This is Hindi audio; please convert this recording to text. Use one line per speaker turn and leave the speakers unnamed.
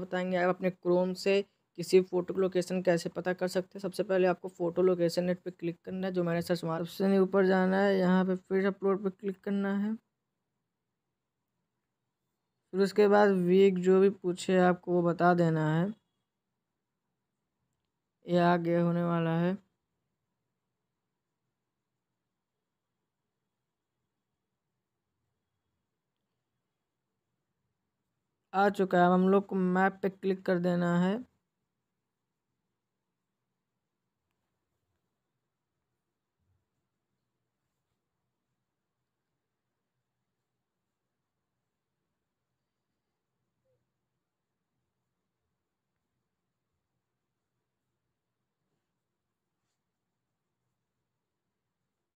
बताएंगे आप अपने क्रोम से किसी फोटो लोकेशन कैसे पता कर सकते हैं सबसे पहले आपको फ़ोटो लोकेशन नेट पे क्लिक करना है जो मैंने सर्च मार उससे ऊपर जाना है यहाँ पे फिर अपलोड पे क्लिक करना है फिर उसके बाद वीक जो भी पूछे आपको वो बता देना है ये आगे होने वाला है आ चुका है अब हम लोग को मैप पे क्लिक कर देना है